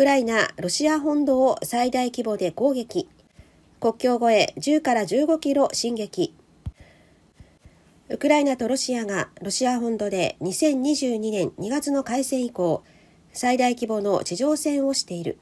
クライナ、ロシア本土を最大規模で攻撃。国境越え10から15キロ進撃。ウクライナとロシアがロシア本土で2022年2月の開戦以降、最大規模の地上戦をしている。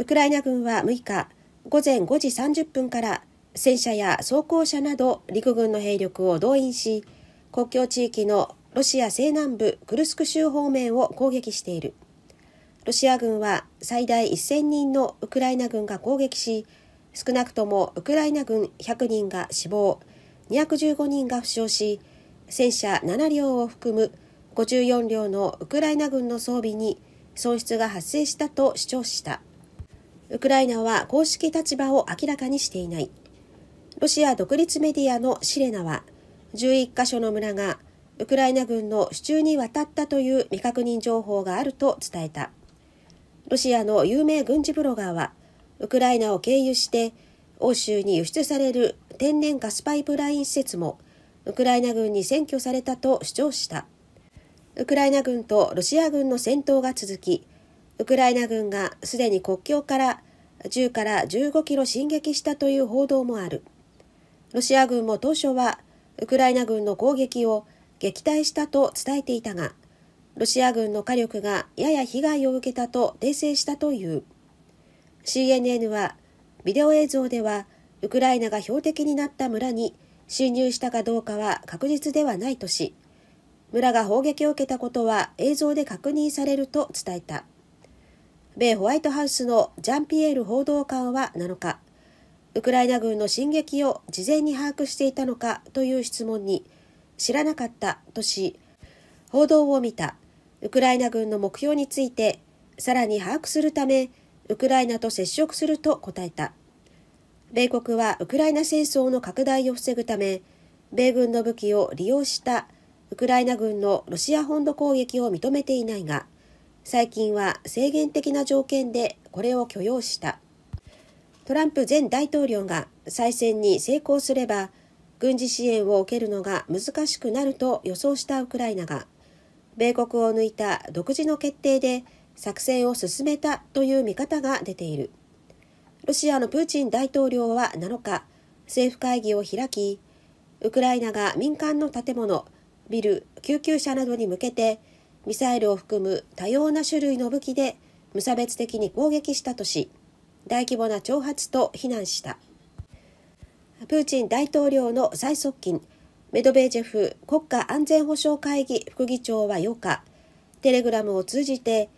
ウクライナ軍は6日、午前5時30分から戦車や装甲車など陸軍の兵力を動員し、国境地域のロシア西南部クルスク州方面を攻撃している。ロシア軍は最大1000人のウクライナ軍が攻撃し、少なくともウクライナ軍100人が死亡、215人が負傷し、戦車7両を含む54両のウクライナ軍の装備に損失が発生したと主張した。ウクライナは公式立場を明らかにしていない。ロシア独立メディアのシレナは、11カ所の村がウクライナ軍の手中に渡ったという未確認情報があると伝えた。ロシアの有名軍事ブロガーはウクライナを経由して欧州に輸出される天然ガスパイプライン施設もウクライナ軍に占拠されたと主張したウクライナ軍とロシア軍の戦闘が続きウクライナ軍がすでに国境から10から15キロ進撃したという報道もあるロシア軍も当初はウクライナ軍の攻撃を撃退したと伝えていたがロシア軍の火力がやや被害を受けたと訂正したという CNN はビデオ映像ではウクライナが標的になった村に侵入したかどうかは確実ではないとし村が砲撃を受けたことは映像で確認されると伝えた米ホワイトハウスのジャンピエール報道官は7日ウクライナ軍の進撃を事前に把握していたのかという質問に知らなかったとし報道を見たウクライナ軍の目標についてさらに把握するためウクライナと接触すると答えた米国はウクライナ戦争の拡大を防ぐため米軍の武器を利用したウクライナ軍のロシア本土攻撃を認めていないが最近は制限的な条件でこれを許容したトランプ前大統領が再選に成功すれば軍事支援を受けるのが難しくなると予想したウクライナが米国を抜いた独自の決定で作戦を進めたという見方が出ているロシアのプーチン大統領は7日政府会議を開きウクライナが民間の建物ビル救急車などに向けてミサイルを含む多様な種類の武器で無差別的に攻撃したとし大規模な挑発と非難したプーチン大統領の最側近メドベージェフ国家安全保障会議副議長は8日、テレグラムを通じて、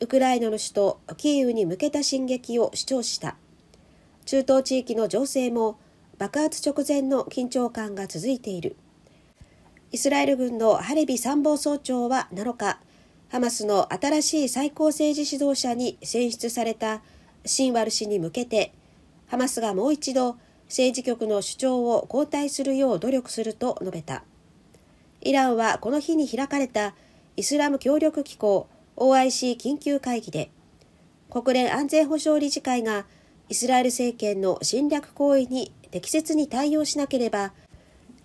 ウクライナの首都キーウに向けた進撃を主張した。中東地域の情勢も爆発直前の緊張感が続いている。イスラエル軍のハレビ参謀総長は7日、ハマスの新しい最高政治指導者に選出されたシンワル氏に向けて、ハマスがもう一度政治局の主張を交代するよう努力すると述べたイランはこの日に開かれたイスラム協力機構 OIC 緊急会議で国連安全保障理事会がイスラエル政権の侵略行為に適切に対応しなければ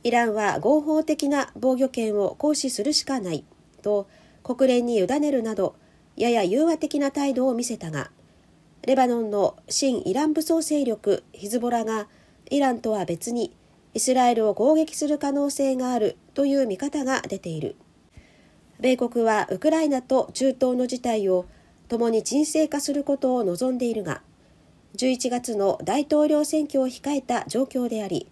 イランは合法的な防御権を行使するしかないと国連に委ねるなどやや融和的な態度を見せたがレバノンの新イラン武装勢力ヒズボラがイランとは別にイスラエルを攻撃する可能性があるという見方が出ている米国はウクライナと中東の事態を共に沈静化することを望んでいるが11月の大統領選挙を控えた状況であり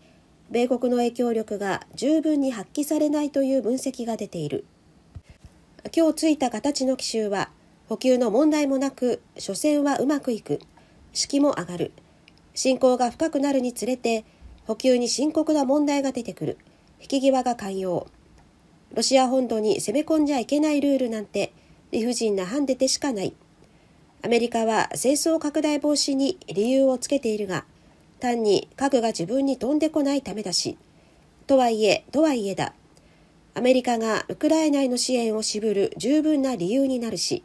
米国の影響力が十分に発揮されないという分析が出ている今日ついた形の奇襲は補給の問題もなく初戦はうまくいく士気も上がる信仰が深くなるにつれて補給に深刻な問題が出てくる引き際が寛容ロシア本土に攻め込んじゃいけないルールなんて理不尽なハンデでしかないアメリカは戦争拡大防止に理由をつけているが単に核が自分に飛んでこないためだしとはいえとはいえだアメリカがウクライナへの支援を渋る十分な理由になるし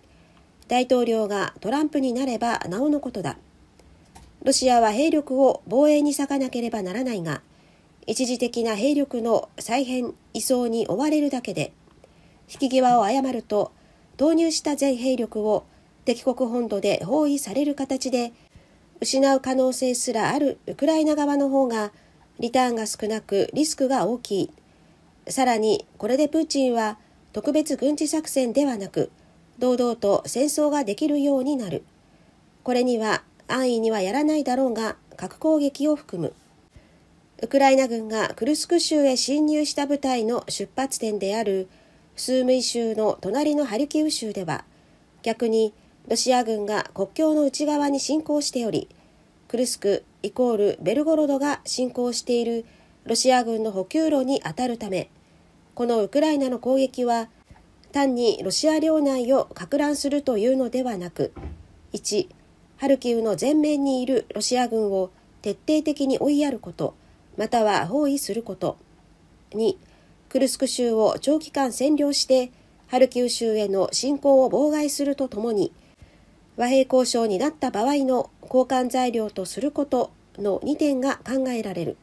大統領がトランプになればなおのことだロシアは兵力を防衛に割かなければならないが、一時的な兵力の再編移送に追われるだけで、引き際を誤ると、投入した全兵力を敵国本土で包囲される形で、失う可能性すらあるウクライナ側の方が、リターンが少なくリスクが大きい。さらに、これでプーチンは特別軍事作戦ではなく、堂々と戦争ができるようになる。これには安易にはやらないだろうが、核攻撃を含む。ウクライナ軍がクルスク州へ侵入した部隊の出発点であるスームイ州の隣のハリキウ州では、逆にロシア軍が国境の内側に侵攻しており、クルスクイコールベルゴロドが侵攻しているロシア軍の補給路にあたるため、このウクライナの攻撃は、単にロシア領内をか乱するというのではなく、1、ハルキウの前面にいるロシア軍を徹底的に追いやることまたは包囲すること2クルスク州を長期間占領してハルキウ州への侵攻を妨害するとともに和平交渉になった場合の交換材料とすることの2点が考えられる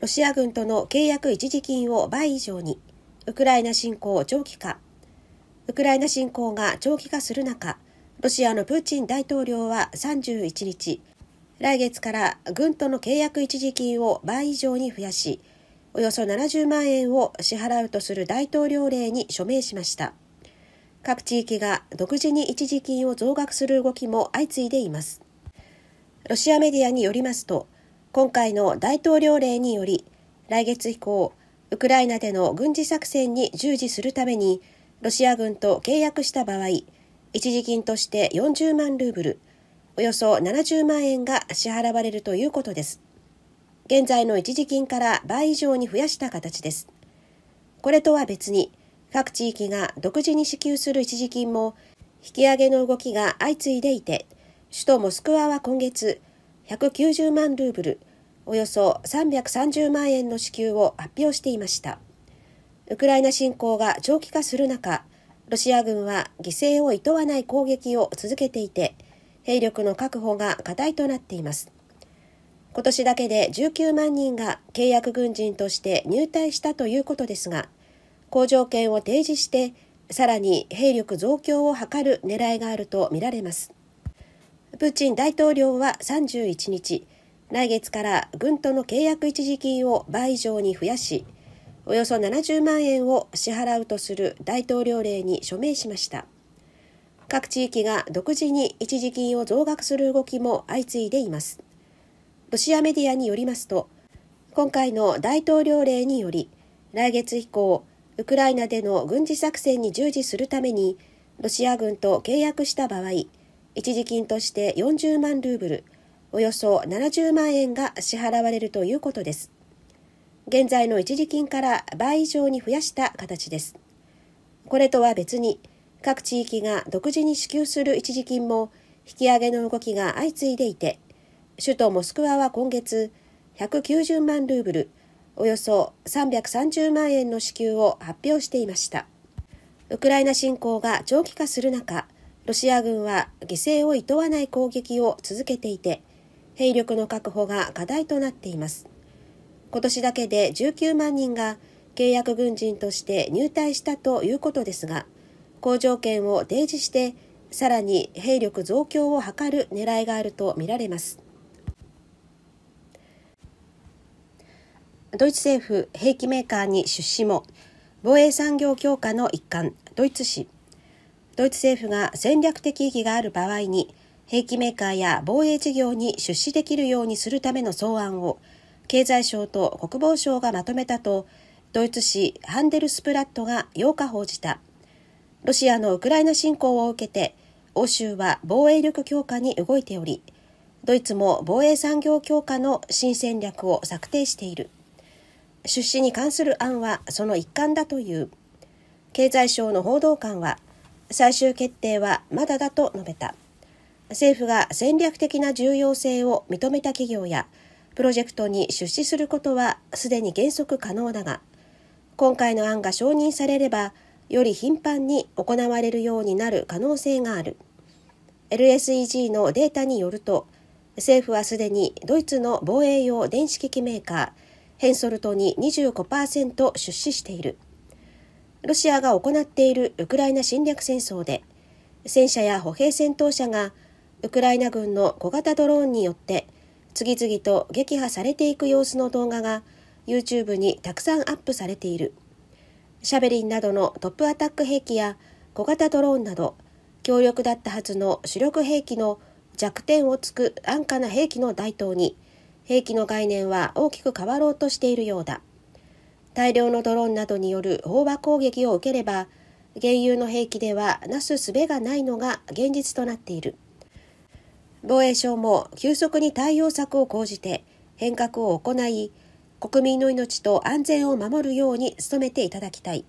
ロシア軍との契約一時金を倍以上にウクライナ侵攻長期化ウクライナ侵攻が長期化する中、ロシアのプーチン大統領は31日、来月から軍との契約一時金を倍以上に増やし、およそ70万円を支払うとする大統領令に署名しました。各地域が独自に一時金を増額する動きも相次いでいます。ロシアメディアによりますと、今回の大統領令により、来月以降、ウクライナでの軍事作戦に従事するために、ロシア軍と契約した場合、一時金として40万ルーブル、およそ70万円が支払われるということです。現在の一時金から倍以上に増やした形です。これとは別に、各地域が独自に支給する一時金も、引き上げの動きが相次いでいて、首都モスクワは今月、190万ルーブル、およそ330万円の支給を発表していました。ウクライナ侵攻が長期化する中、ロシア軍は犠牲を厭わない攻撃を続けていて、兵力の確保が課題となっています。今年だけで19万人が契約軍人として入隊したということですが、好条件を提示して、さらに兵力増強を図る狙いがあるとみられます。プーチン大統領は31日、来月から軍との契約一時金を倍以上に増やし、およそ70万円を支払うとする大統領令に署名しました各地域が独自に一時金を増額する動きも相次いでいますロシアメディアによりますと今回の大統領令により来月以降ウクライナでの軍事作戦に従事するためにロシア軍と契約した場合一時金として40万ルーブルおよそ70万円が支払われるということです現在の一時金から倍以上に増やした形です。これとは別に、各地域が独自に支給する一時金も引き上げの動きが相次いでいて、首都モスクワは今月、190万ルーブル、およそ330万円の支給を発表していました。ウクライナ侵攻が長期化する中、ロシア軍は犠牲をいとわない攻撃を続けていて、兵力の確保が課題となっています。今年だけで19万人が契約軍人として入隊したということですが、好条件を提示して、さらに兵力増強を図る狙いがあるとみられます。ドイツ政府兵器メーカーに出資も防衛産業強化の一環ドイツ紙ドイツ政府が戦略的意義がある場合に兵器メーカーや防衛事業に出資できるようにするための草案を経済省と国防省がまとめたとドイツ紙ハンデルスプラットが8日報じたロシアのウクライナ侵攻を受けて欧州は防衛力強化に動いておりドイツも防衛産業強化の新戦略を策定している出資に関する案はその一環だという経済省の報道官は最終決定はまだだと述べた政府が戦略的な重要性を認めた企業やプロジェクトに出資することはすでに原則可能だが、今回の案が承認されれば、より頻繁に行われるようになる可能性がある。LSEG のデータによると、政府はすでにドイツの防衛用電子機器メーカー、ヘンソルトに25%出資している。ロシアが行っているウクライナ侵略戦争で、戦車や歩兵戦闘車がウクライナ軍の小型ドローンによって次々と撃破されていく様子の動画が YouTube にたくさんアップされている。シャベリンなどのトップアタック兵器や小型ドローンなど強力だったはずの主力兵器の弱点をつく安価な兵器の台頭に兵器の概念は大きく変わろうとしているようだ。大量のドローンなどによる飽和攻撃を受ければ原油の兵器ではなすすべがないのが現実となっている。防衛省も急速に対応策を講じて変革を行い、国民の命と安全を守るように努めていただきたい。